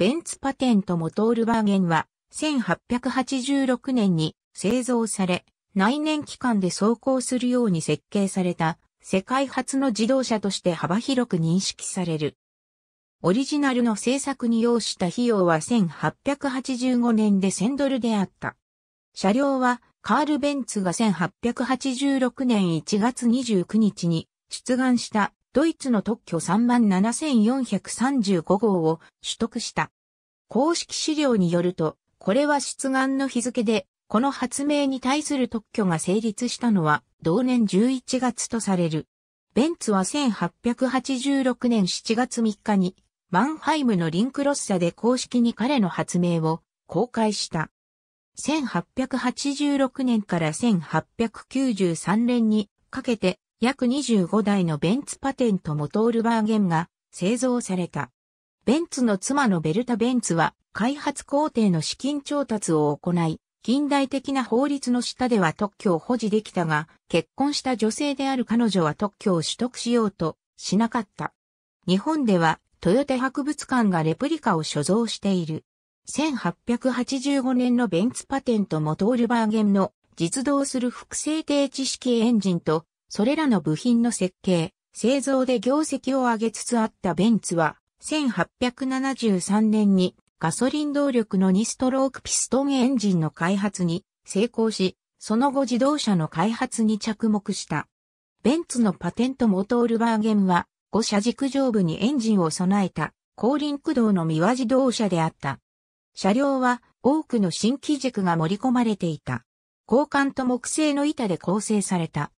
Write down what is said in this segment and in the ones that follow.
ベンツパテントモトールバーゲンは、1886年に製造され、内燃機関で走行するように設計された、世界初の自動車として幅広く認識される。オリジナルの製作に要した費用は1885年で1000ドルであった。車両は、カール・ベンツが1886年1月29日に出願したドイツの特許37,435号を取得した。公式資料によると、これは出願の日付で、この発明に対する特許が成立したのは、同年11月とされる。ベンツは1886年7月3日に、マンハイムのリンクロッサで公式に彼の発明を公開した。1886年から1893年にかけて約25台のベンツパテントモトールバーゲンが製造された。ベンツの妻のベルタ・ベンツは開発工程の資金調達を行い、近代的な法律の下では特許を保持できたが、結婚した女性である彼女は特許を取得しようとしなかった。日本ではトヨタ博物館がレプリカを所蔵している。1885年のベンツパテントモトールバーゲンの実動する複製定知識エンジンとそれらの部品の設計、製造で業績を上げつつあったベンツは、1873年にガソリン動力の2ストロークピストンエンジンの開発に成功し、その後自動車の開発に着目した。ベンツのパテントモトールバーゲンは、5車軸上部にエンジンを備えた、後輪駆動の三輪自動車であった。車両は多くの新機軸が盛り込まれていた。鋼管と木製の板で構成された。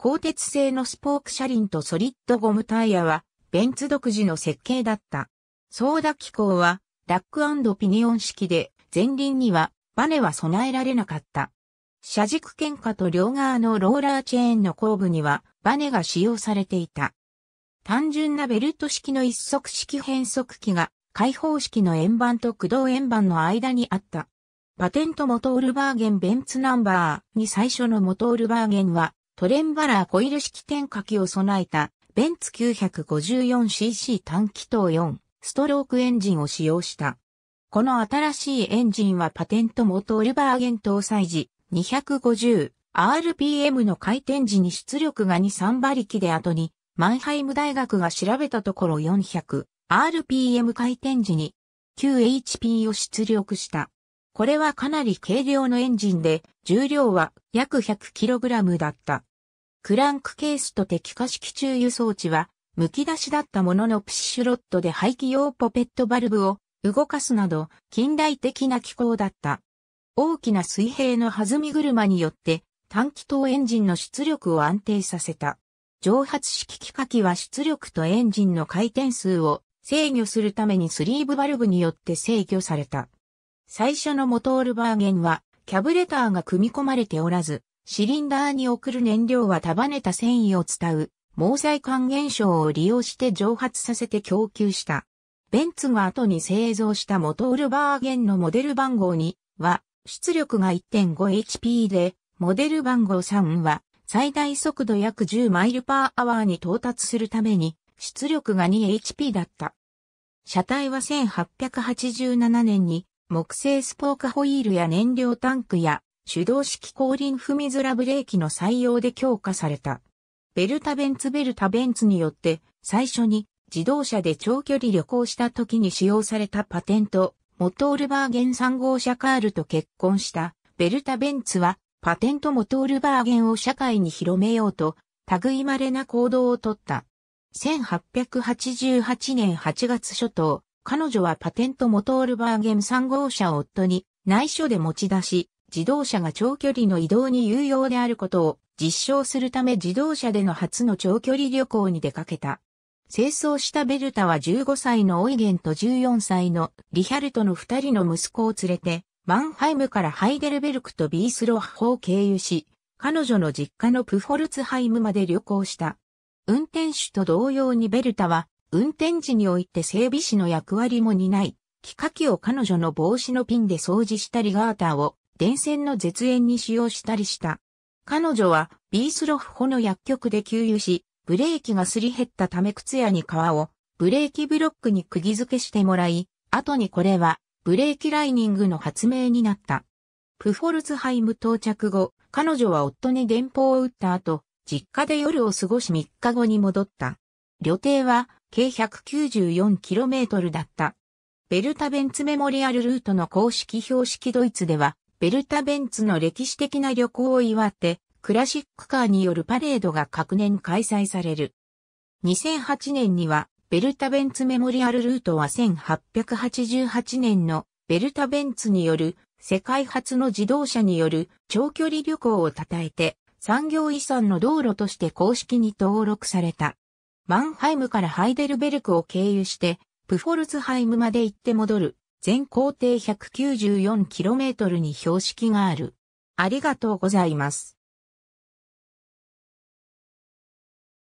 鋼鉄製のスポーク車輪とソリッドゴムタイヤは、ベンツ独自の設計だった。ソーダ機構は、ラックピニオン式で、前輪には、バネは備えられなかった。車軸喧嘩と両側のローラーチェーンの後部には、バネが使用されていた。単純なベルト式の一足式変速機が、開放式の円盤と駆動円盤の間にあった。パテントモトールバーゲンベンツナンバーに最初のモトールバーゲンは、トレンバラーコイル式転火器を備えた、ベンツ 954cc 単気筒4ストロークエンジンを使用した。この新しいエンジンはパテント元オルバーゲン搭載時 250rpm の回転時に出力が2、3馬力で後にマンハイム大学が調べたところ 400rpm 回転時に 9HP を出力した。これはかなり軽量のエンジンで重量は約 100kg だった。クランクケースと敵化式中輸送置は、剥き出しだったもののプッシュロットで排気用ポペットバルブを動かすなど、近代的な機構だった。大きな水平の弾み車によって、短気筒エンジンの出力を安定させた。蒸発式機械機は出力とエンジンの回転数を制御するためにスリーブバルブによって制御された。最初のモトールバーゲンは、キャブレターが組み込まれておらず、シリンダーに送る燃料は束ねた繊維を伝う、毛細管現象を利用して蒸発させて供給した。ベンツが後に製造したモトールバーゲンのモデル番号2は、出力が 1.5HP で、モデル番号3は、最大速度約10マイルパーアワーに到達するために、出力が 2HP だった。車体は1887年に、木製スポーカホイールや燃料タンクや手動式後輪踏みづらブレーキの採用で強化された。ベルタベンツベルタベンツによって最初に自動車で長距離旅行した時に使用されたパテント、モトールバーゲン3号車カールと結婚したベルタベンツはパテントモトールバーゲンを社会に広めようと類まれな行動をとった。1888年8月初頭、彼女はパテントモトールバーゲン3号車を夫に内緒で持ち出し、自動車が長距離の移動に有用であることを実証するため自動車での初の長距離旅行に出かけた。清掃したベルタは15歳のオイゲンと14歳のリヒャルトの2人の息子を連れて、マンハイムからハイデルベルクとビースロッホを経由し、彼女の実家のプフォルツハイムまで旅行した。運転手と同様にベルタは、運転時において整備士の役割も担い、機械を彼女の帽子のピンで掃除したリガーターを電線の絶縁に使用したりした。彼女はビースロフホの薬局で給油し、ブレーキがすり減ったため靴屋に革をブレーキブロックに釘付けしてもらい、後にこれはブレーキライニングの発明になった。プフォルツハイム到着後、彼女は夫に電報を打った後、実家で夜を過ごし3日後に戻った。旅程は計 194km だった。ベルタベンツメモリアルルートの公式標識ドイツではベルタベンツの歴史的な旅行を祝って、クラシックカーによるパレードが各年開催される。2008年には、ベルタベンツメモリアルルートは1888年のベルタベンツによる世界初の自動車による長距離旅行を称えて産業遺産の道路として公式に登録された。マンハイムからハイデルベルクを経由してプフォルツハイムまで行って戻る全行程 194km に標識がある。ありがとうございます。